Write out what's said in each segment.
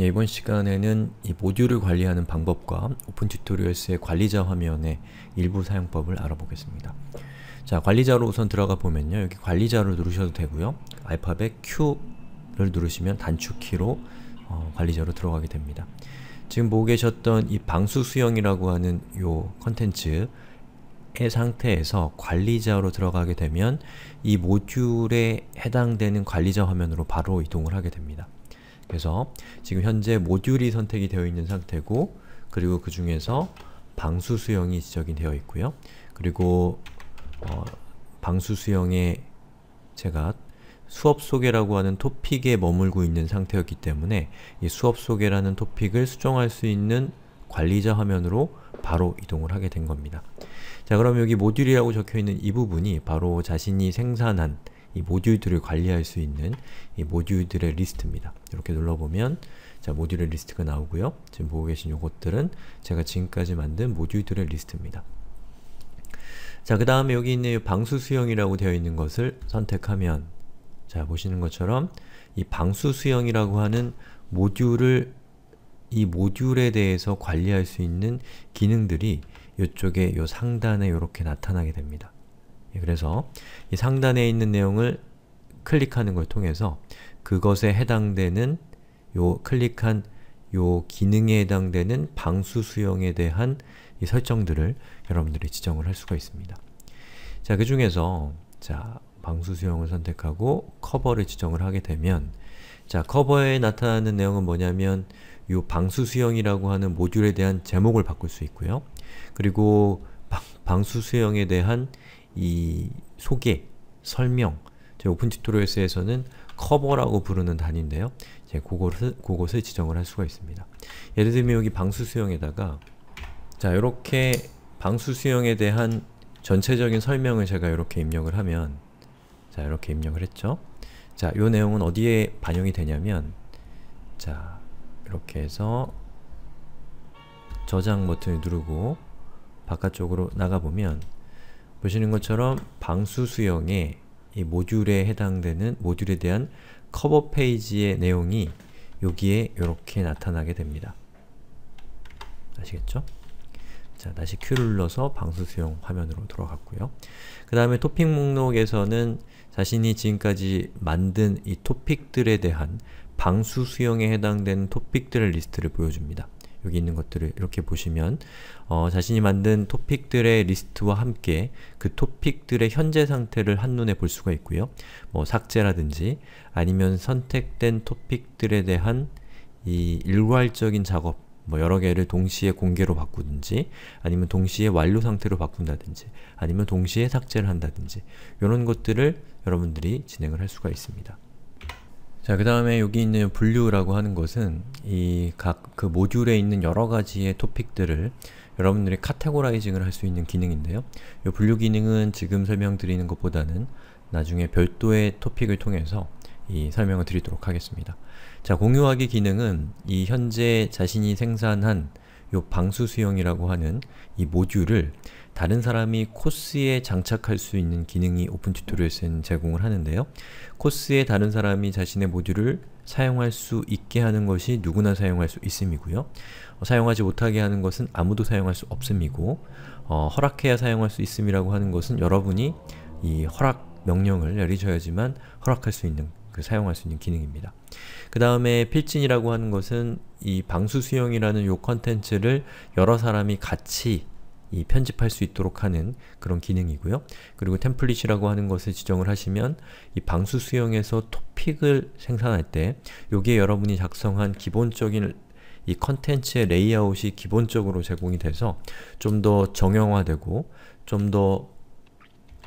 예, 이번 시간에는 이 모듈을 관리하는 방법과 오픈 튜토리얼스의 관리자 화면의 일부 사용법을 알아보겠습니다. 자, 관리자로 우선 들어가 보면요. 여기 관리자를 누르셔도 되고요. 알파벳 Q를 누르시면 단축키로 어, 관리자로 들어가게 됩니다. 지금 보고 계셨던 이 방수 수영이라고 하는 요 컨텐츠의 상태에서 관리자로 들어가게 되면 이 모듈에 해당되는 관리자 화면으로 바로 이동을 하게 됩니다. 그래서 지금 현재 모듈이 선택이 되어 있는 상태고 그리고 그 중에서 방수 수형이 지적이 되어 있고요. 그리고 어, 방수 수형에 제가 수업 소개라고 하는 토픽에 머물고 있는 상태였기 때문에 이 수업 소개라는 토픽을 수정할 수 있는 관리자 화면으로 바로 이동을 하게 된 겁니다. 자 그럼 여기 모듈이라고 적혀있는 이 부분이 바로 자신이 생산한 이 모듈들을 관리할 수 있는 이 모듈들의 리스트입니다. 이렇게 눌러보면 자 모듈의 리스트가 나오고요. 지금 보고 계신 요것들은 제가 지금까지 만든 모듈들의 리스트입니다. 자그 다음에 여기 있는 방수 수형이라고 되어 있는 것을 선택하면 자 보시는 것처럼 이 방수 수형이라고 하는 모듈을 이 모듈에 대해서 관리할 수 있는 기능들이 이쪽에 요 상단에 이렇게 나타나게 됩니다. 예, 그래서 이 상단에 있는 내용을 클릭하는 걸 통해서 그것에 해당되는 요 클릭한 요 기능에 해당되는 방수 수형에 대한 이 설정들을 여러분들이 지정을 할 수가 있습니다. 자, 그 중에서 자, 방수 수형을 선택하고 커버를 지정을 하게 되면 자, 커버에 나타나는 내용은 뭐냐면 요 방수 수형이라고 하는 모듈에 대한 제목을 바꿀 수 있고요. 그리고 방수 수형에 대한 이 소개, 설명, 저희 오픈 튜토리얼스에서는 커버라고 부르는 단위인데요. 이제 그것을, 그것을 지정을 할 수가 있습니다. 예를 들면 여기 방수 수형에다가 자, 이렇게 방수 수형에 대한 전체적인 설명을 제가 이렇게 입력을 하면 자, 이렇게 입력을 했죠. 자, 이 내용은 어디에 반영이 되냐면 자, 이렇게 해서 저장 버튼을 누르고 바깥쪽으로 나가보면 보시는 것처럼 방수 수형의 이 모듈에 해당되는 모듈에 대한 커버 페이지의 내용이 여기에 이렇게 나타나게 됩니다. 아시겠죠? 자, 다시 Q를 눌러서 방수 수용 화면으로 돌아갔고요. 그 다음에 토픽 목록에서는 자신이 지금까지 만든 이 토픽들에 대한 방수 수용에 해당되는 토픽들의 리스트를 보여줍니다. 여기 있는 것들을 이렇게 보시면 어, 자신이 만든 토픽들의 리스트와 함께 그 토픽들의 현재 상태를 한눈에 볼 수가 있고요. 뭐 삭제라든지 아니면 선택된 토픽들에 대한 이 일괄적인 작업 뭐 여러 개를 동시에 공개로 바꾸든지 아니면 동시에 완료 상태로 바꾼다든지 아니면 동시에 삭제를 한다든지 이런 것들을 여러분들이 진행을 할 수가 있습니다. 자, 그 다음에 여기 있는 분류라고 하는 것은 이 각 그 모듈에 있는 여러 가지의 토픽들을 여러분들이 카테고라이징을 할 수 있는 기능인데요. 이 분류 기능은 지금 설명드리는 것보다는 나중에 별도의 토픽을 통해서 이 설명을 드리도록 하겠습니다. 자, 공유하기 기능은 이 현재 자신이 생산한 요 방수 수형이라고 하는 이 모듈을 다른 사람이 코스에 장착할 수 있는 기능이 오픈 튜토리얼스는 제공을 하는데요. 코스에 다른 사람이 자신의 모듈을 사용할 수 있게 하는 것이 누구나 사용할 수 있음이고요. 어, 사용하지 못하게 하는 것은 아무도 사용할 수 없음이고 어, 허락해야 사용할 수 있음이라고 하는 것은 여러분이 이 허락 명령을 내리셔야지만 허락할 수 있는 그 사용할 수 있는 기능입니다. 그 다음에 필진이라고 하는 것은 이 방수수용이라는 요 컨텐츠를 여러 사람이 같이 이 편집할 수 있도록 하는 그런 기능이고요. 그리고 템플릿이라고 하는 것을 지정을 하시면 이 방수 수형에서 토픽을 생산할 때 요게 여러분이 작성한 기본적인 이 컨텐츠의 레이아웃이 기본적으로 제공이 돼서 좀 더 정형화되고 좀더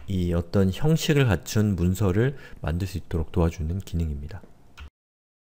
이 어떤 형식을 갖춘 문서를 만들 수 있도록 도와주는 기능입니다.